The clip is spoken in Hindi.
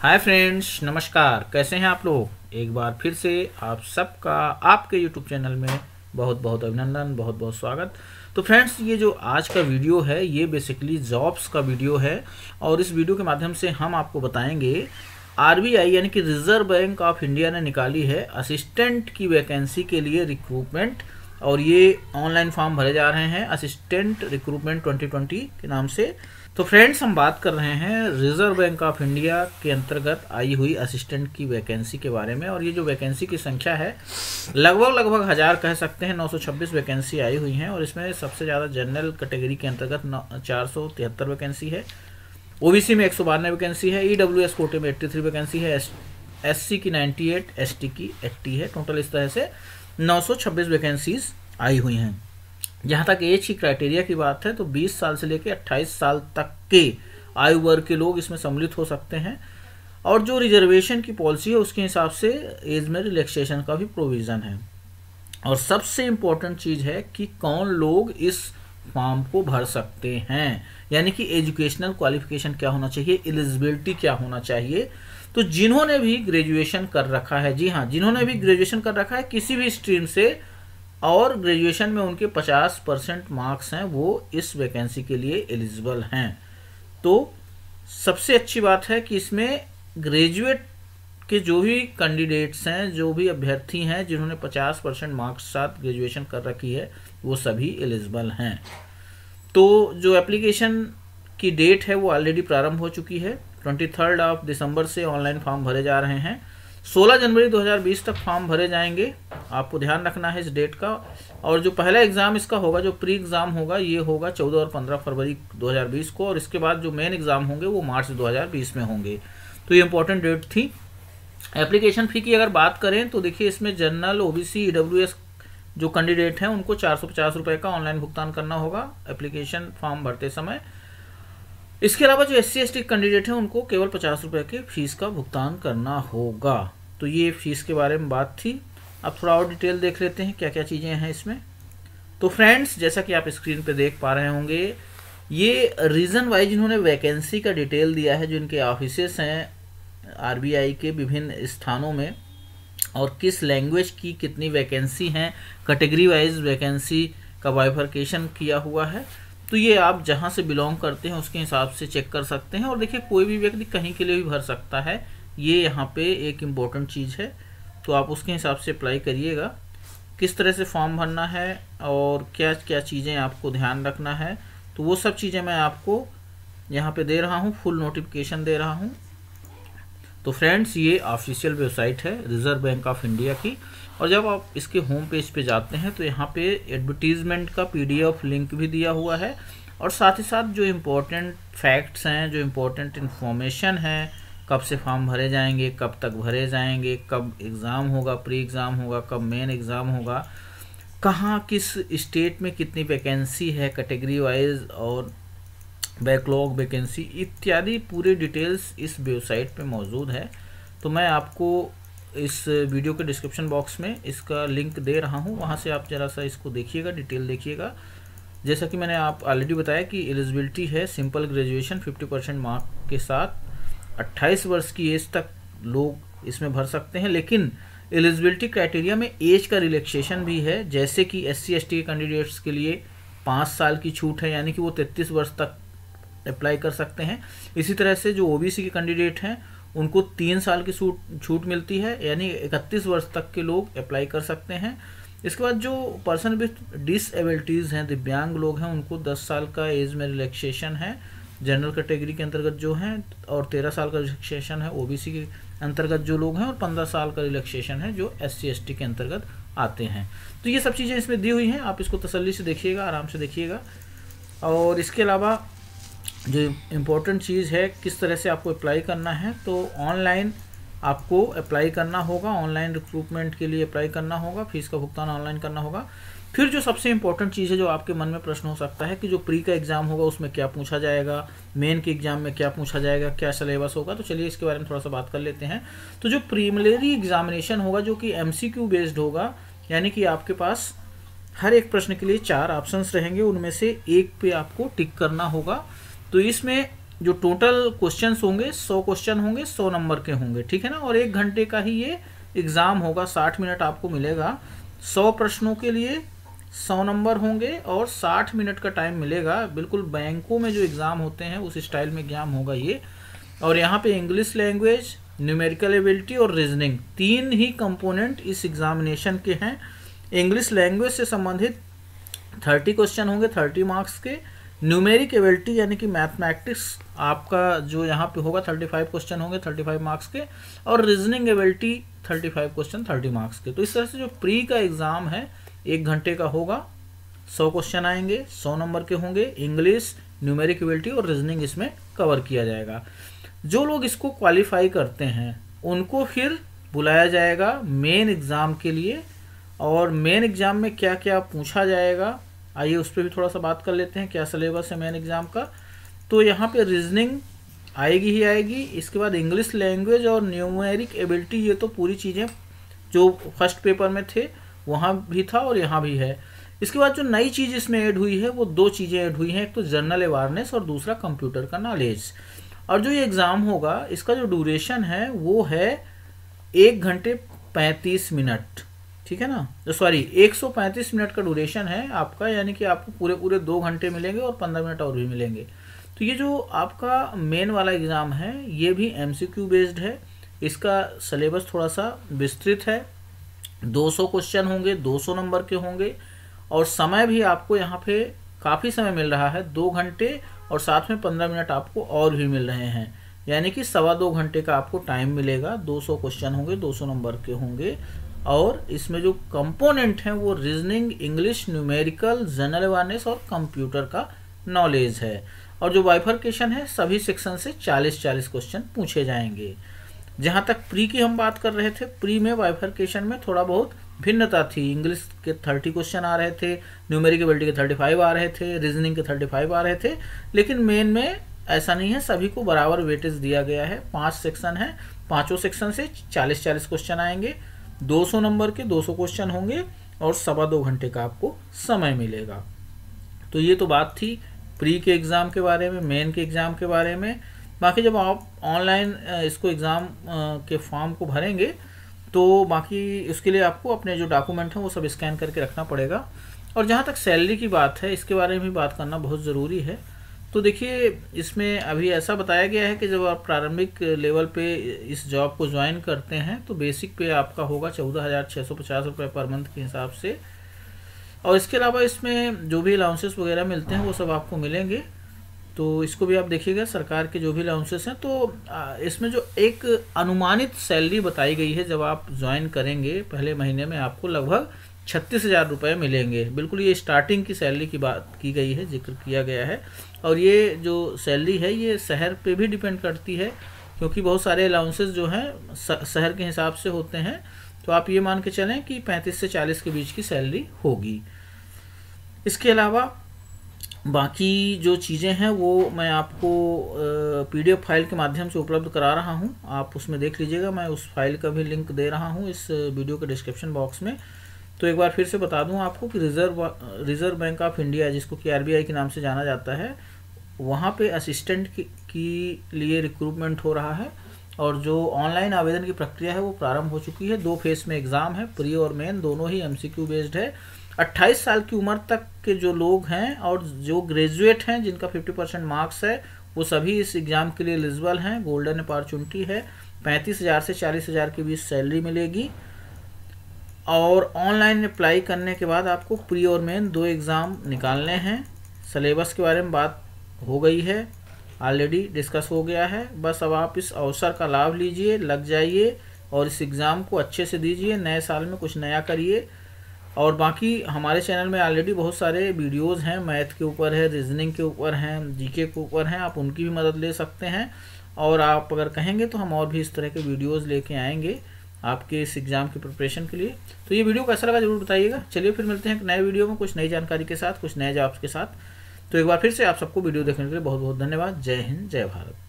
हाय फ्रेंड्स नमस्कार कैसे हैं आप लोग एक बार फिर से आप सबका आपके यूट्यूब चैनल में बहुत बहुत अभिनंदन बहुत बहुत स्वागत तो फ्रेंड्स ये जो आज का वीडियो है ये बेसिकली जॉब्स का वीडियो है और इस वीडियो के माध्यम से हम आपको बताएंगे आरबीआई यानी कि रिजर्व बैंक ऑफ इंडिया ने निकाली है असिस्टेंट की वैकेंसी के लिए रिक्रूटमेंट और ये ऑनलाइन फॉर्म भरे जा रहे हैं असिस्टेंट रिक्रूटमेंट 2020 के नाम से तो फ्रेंड्स हम बात कर रहे हैं रिजर्व बैंक ऑफ इंडिया के अंतर्गत आई हुई असिस्टेंट की वैकेंसी के बारे में और ये जो वैकेंसी की संख्या है लगभग लगभग हज़ार कह सकते हैं 926 वैकेंसी आई हुई हैं और इसमें सबसे ज़्यादा जनरल कैटेगरी के अंतर्गत नौ चार वैकेंसी है ओ में एक सौ बानवे वैकेंसी है ई e कोटे में एट्टी थ्री वैकेंसी है एस की नाइन्टी एट की एट्टी है टोटल इस तरह से 926 वैकेंसीज आई हुई हैं जहाँ तक एज की क्राइटेरिया की बात है तो 20 साल से लेकर 28 साल तक के आयु वर्ग के लोग इसमें सम्मिलित हो सकते हैं और जो रिजर्वेशन की पॉलिसी है उसके हिसाब से एज में रिलैक्सेशन का भी प्रोविज़न है और सबसे इम्पोर्टेंट चीज़ है कि कौन लोग इस फॉर्म को भर सकते हैं यानी कि एजुकेशनल क्वालिफिकेशन क्या होना चाहिए एलिजिबिलिटी क्या होना चाहिए तो जिन्होंने भी ग्रेजुएशन कर रखा है जी हाँ जिन्होंने भी ग्रेजुएशन कर रखा है किसी भी स्ट्रीम से और ग्रेजुएशन में उनके 50 परसेंट मार्क्स हैं वो इस वैकेंसी के लिए एलिजिबल हैं तो सबसे अच्छी बात है कि इसमें ग्रेजुएट के जो भी कैंडिडेट्स हैं जो भी अभ्यर्थी हैं जिन्होंने 50 परसेंट मार्क्स साथ ग्रेजुएशन कर रखी है वो सभी एलिजिबल हैं तो जो एप्लीकेशन की डेट है वो ऑलरेडी प्रारंभ हो चुकी है ट्वेंटी थर्ड ऑफ दिसंबर से ऑनलाइन फॉर्म भरे जा रहे हैं 16 जनवरी 2020 तक फॉर्म भरे जाएंगे आपको ध्यान रखना है इस डेट का और जो पहला एग्ज़ाम इसका होगा जो प्री एग्ज़ाम होगा ये होगा 14 और 15 फरवरी 2020 को और इसके बाद जो मेन एग्ज़ाम होंगे वो मार्च 2020 में होंगे तो ये इंपॉर्टेंट डेट थी एप्लीकेशन फ़ी की अगर बात करें तो देखिए इसमें जनरल ओ बी जो कैंडिडेट हैं उनको चार सौ का ऑनलाइन भुगतान करना होगा एप्लीकेशन फॉर्म भरते समय इसके अलावा जो एस सी कैंडिडेट हैं उनको केवल पचास रुपये के फीस का भुगतान करना होगा तो ये फीस के बारे में बात थी अब थोड़ा और डिटेल देख लेते हैं क्या क्या चीज़ें हैं इसमें तो फ्रेंड्स जैसा कि आप स्क्रीन पर देख पा रहे होंगे ये रीज़न वाइज इन्होंने वैकेंसी का डिटेल दिया है जो इनके ऑफिसेस हैं आरबीआई के विभिन्न स्थानों में और किस लैंग्वेज की कितनी वैकेंसी हैं कैटेगरी वाइज वैकेंसी का बाइफर्केशन किया हुआ है तो ये आप जहाँ से बिलोंग करते हैं उसके हिसाब से चेक कर सकते हैं और देखिए कोई भी व्यक्ति कहीं के लिए भी भर सकता है ये यहाँ पे एक इम्पॉर्टेंट चीज़ है तो आप उसके हिसाब से अप्लाई करिएगा किस तरह से फॉर्म भरना है और क्या क्या चीज़ें आपको ध्यान रखना है तो वो सब चीज़ें मैं आपको यहाँ पे दे रहा हूँ फुल नोटिफिकेशन दे रहा हूँ तो फ्रेंड्स ये ऑफिशियल वेबसाइट है रिज़र्व बैंक ऑफ इंडिया की और जब आप इसके होम पेज पे जाते हैं तो यहाँ पे एडवर्टीज़मेंट का पीडीएफ लिंक भी दिया हुआ है और साथ ही साथ जो इम्पोर्टेंट फैक्ट्स हैं जो इम्पोर्टेंट इन्फॉर्मेशन है कब से फॉर्म भरे जाएंगे कब तक भरे जाएंगे कब एग्ज़ाम होगा प्री एग्ज़ाम होगा कब मेन एग्ज़ाम होगा कहाँ किस स्टेट में कितनी वैकेंसी है कैटेगरी वाइज और बैकलॉग वैकेंसी इत्यादि पूरे डिटेल्स इस वेबसाइट पे मौजूद है तो मैं आपको इस वीडियो के डिस्क्रिप्शन बॉक्स में इसका लिंक दे रहा हूँ वहाँ से आप ज़रा सा इसको देखिएगा डिटेल देखिएगा जैसा कि मैंने आप ऑलरेडी बताया कि एलिजिबिलिटी है सिंपल ग्रेजुएशन 50 परसेंट मार्क के साथ 28 वर्ष की एज तक लोग इसमें भर सकते हैं लेकिन एलिजिबिलिटी क्राइटेरिया में एज का रिलैक्सेशन भी है जैसे कि एस सी के कैंडिडेट्स के लिए पाँच साल की छूट है यानी कि वो तैतीस वर्ष तक अप्लाई कर सकते हैं इसी तरह से जो ओबीसी के कैंडिडेट हैं उनको तीन साल की छूट छूट मिलती है यानी इकतीस वर्ष तक के लोग अप्लाई कर सकते हैं इसके बाद जो पर्सन विथ डिसबिलिटीज हैं दिव्यांग लोग हैं उनको दस साल का एज में रिलैक्सेशन है जनरल कैटेगरी के अंतर्गत जो हैं और तेरह साल का रिलैक्सेशन है ओबीसी के अंतर्गत जो लोग हैं और पंद्रह साल का रिलैक्सेशन है जो एस सी के अंतर्गत आते हैं तो ये सब चीज़ें इसमें दी हुई हैं आप इसको तसल्ली से देखिएगा आराम से देखिएगा और इसके अलावा जो इम्पोर्टेंट चीज़ है किस तरह से आपको अप्लाई करना है तो ऑनलाइन आपको अप्लाई करना होगा ऑनलाइन रिक्रूटमेंट के लिए अप्लाई करना होगा फीस का भुगतान ऑनलाइन करना होगा फिर जो सबसे इम्पोर्टेंट चीज़ है जो आपके मन में प्रश्न हो सकता है कि जो प्री का एग्ज़ाम होगा उसमें क्या पूछा जाएगा मेन के एग्ज़ाम में क्या पूछा जाएगा क्या सिलेबस होगा तो चलिए इसके बारे में थोड़ा सा बात कर लेते हैं तो जो प्रीमिलरी एग्जामिनेशन होगा जो कि एम बेस्ड होगा यानी कि आपके पास हर एक प्रश्न के लिए चार ऑप्शंस रहेंगे उनमें से एक पे आपको टिक करना होगा तो इसमें जो टोटल क्वेश्चन होंगे सौ क्वेश्चन होंगे सौ नंबर के होंगे ठीक है ना और एक घंटे का ही ये एग्ज़ाम होगा साठ मिनट आपको मिलेगा सौ प्रश्नों के लिए सौ नंबर होंगे और साठ मिनट का टाइम मिलेगा बिल्कुल बैंकों में जो एग्ज़ाम होते हैं उस स्टाइल में एग्ज़ाम होगा ये और यहाँ पे इंग्लिश लैंग्वेज न्यूमेरिकल एबिलिटी और रीजनिंग तीन ही कंपोनेंट इस एग्ज़ामिनेशन के हैं इंग्लिश लैंग्वेज से संबंधित थर्टी क्वेश्चन होंगे थर्टी मार्क्स के न्यूमेरिक एबिलिटी यानी कि मैथमेटिक्स आपका जो यहाँ पे होगा थर्टी फाइव क्वेश्चन होंगे थर्टी फाइव मार्क्स के और reasoning ability thirty five question thirty marks के तो इस तरह से जो प्री का एग्ज़ाम है एक घंटे का होगा सौ क्वेश्चन आएंगे सौ नंबर के होंगे इंग्लिश न्यूमेरिक एबिलिटी और रीजनिंग इसमें कवर किया जाएगा जो लोग इसको क्वालिफाई करते हैं उनको फिर बुलाया जाएगा मेन एग्ज़ाम के लिए और मेन एग्ज़ाम में क्या क्या पूछा जाएगा आइए उस पर भी थोड़ा सा बात कर लेते हैं क्या सिलेबस है मेन एग्ज़ाम का तो यहाँ पे रीजनिंग आएगी ही आएगी इसके बाद इंग्लिश लैंग्वेज और न्यूमेरिक एबिलिटी ये तो पूरी चीज़ें जो फर्स्ट पेपर में थे वहाँ भी था और यहाँ भी है इसके बाद जो नई चीज़ इसमें ऐड हुई है वो दो चीज़ें ऐड हुई हैं एक तो जनरल अवेयरनेस और दूसरा कंप्यूटर का नॉलेज और जो ये एग्ज़ाम होगा इसका जो ड्यूरेशन है वो है एक घंटे पैंतीस मिनट ठीक है ना तो सॉरी 135 मिनट का ड्यूरेशन है आपका यानी कि आपको पूरे पूरे दो घंटे मिलेंगे और पंद्रह मिनट और भी मिलेंगे तो ये जो आपका मेन वाला एग्ज़ाम है ये भी एम बेस्ड है इसका सलेबस थोड़ा सा विस्तृत है 200 क्वेश्चन होंगे 200 नंबर के होंगे और समय भी आपको यहाँ पे काफ़ी समय मिल रहा है दो घंटे और साथ में पंद्रह मिनट आपको और भी मिल रहे हैं यानी कि सवा दो घंटे का आपको टाइम मिलेगा 200 क्वेश्चन होंगे 200 नंबर के होंगे और इसमें जो कंपोनेंट हैं वो reasoning English numerical general awareness और कंप्यूटर का नॉलेज है और जो बाइफर्केशन है सभी सेक्शन से 40-40 क्वेश्चन पूछे जाएंगे जहाँ तक प्री की हम बात कर रहे थे प्री में बाइफर्केशन में थोड़ा बहुत भिन्नता थी इंग्लिश के थर्टी क्वेश्चन आ रहे थे न्यूमेरिकबिलिटी के थर्टी फाइव आ रहे थे रीजनिंग के थर्टी फाइव आ रहे थे लेकिन मेन में ऐसा नहीं है सभी को बराबर वेटेज दिया गया है पांच सेक्शन है पांचों सेक्शन से चालीस चालीस क्वेश्चन आएंगे 200 नंबर के 200 क्वेश्चन होंगे और सवा दो घंटे का आपको समय मिलेगा तो ये तो बात थी प्री के एग्ज़ाम के बारे में मेन के एग्ज़ाम के बारे में बाकी जब आप ऑनलाइन इसको एग्ज़ाम के फॉर्म को भरेंगे तो बाकी उसके लिए आपको अपने जो डॉक्यूमेंट हैं वो सब स्कैन करके रखना पड़ेगा और जहाँ तक सैलरी की बात है इसके बारे में भी बात करना बहुत ज़रूरी है तो देखिए इसमें अभी ऐसा बताया गया है कि जब आप प्रारंभिक लेवल पे इस जॉब को ज्वाइन करते हैं तो बेसिक पे आपका होगा चौदह हज़ार छः सौ पचास रुपये पर मंथ के हिसाब से और इसके अलावा इसमें जो भी अलाउंसेस वगैरह मिलते हैं वो सब आपको मिलेंगे तो इसको भी आप देखिएगा सरकार के जो भी अलाउंसेस हैं तो इसमें जो एक अनुमानित सैलरी बताई गई है जब आप ज्वाइन करेंगे पहले महीने में आपको लगभग छत्तीस हज़ार रुपये मिलेंगे बिल्कुल ये स्टार्टिंग की सैलरी की बात की गई है जिक्र किया गया है और ये जो सैलरी है ये शहर पे भी डिपेंड करती है क्योंकि बहुत सारे अलाउंसेज जो हैं शहर के हिसाब से होते हैं तो आप ये मान के चलें कि 35 से 40 के बीच की सैलरी होगी इसके अलावा बाकी जो चीज़ें हैं वो मैं आपको पीडीएफ फाइल के माध्यम से उपलब्ध करा रहा हूँ आप उसमें देख लीजिएगा मैं उस फाइल का भी लिंक दे रहा हूँ इस वीडियो के डिस्क्रिप्शन बॉक्स में तो एक बार फिर से बता दूं आपको कि reserve Reserve Bank of India जिसको कि आर के नाम से जाना जाता है वहाँ पे असिस्टेंट की, लिए रिक्रूटमेंट हो रहा है और जो ऑनलाइन आवेदन की प्रक्रिया है वो प्रारंभ हो चुकी है दो फेज में एग्ज़ाम है प्री और मेन दोनों ही एम बेस्ड है 28 साल की उम्र तक के जो लोग हैं और जो ग्रेजुएट हैं जिनका 50 परसेंट मार्क्स है वो सभी इस एग्ज़ाम के लिए एलिजिबल हैं गोल्डन अपॉर्चुनिटी है पैंतीस हज़ार से चालीस हज़ार के बीच सैलरी मिलेगी और ऑनलाइन अप्लाई करने के बाद आपको प्री और मेन दो एग्ज़ाम निकालने हैं सलेबस के बारे में बात हो गई है ऑलरेडी डिस्कस हो गया है बस अब आप इस अवसर का लाभ लीजिए लग जाइए और इस एग्ज़ाम को अच्छे से दीजिए नए साल में कुछ नया करिए और बाकी हमारे चैनल में ऑलरेडी बहुत सारे वीडियोस हैं मैथ के ऊपर है रीजनिंग के ऊपर हैं जीके के ऊपर हैं आप उनकी भी मदद ले सकते हैं और आप अगर कहेंगे तो हम और भी इस तरह के वीडियोस लेके आएंगे आपके इस एग्ज़ाम की प्रिपरेशन के लिए तो ये वीडियो कैसा लगा जरूर बताइएगा चलिए फिर मिलते हैं एक नए वीडियो में कुछ नई जानकारी के साथ कुछ नए जॉब्स के साथ तो एक बार फिर से आप सबको वीडियो देखने के लिए बहुत बहुत धन्यवाद जय हिंद जय भारत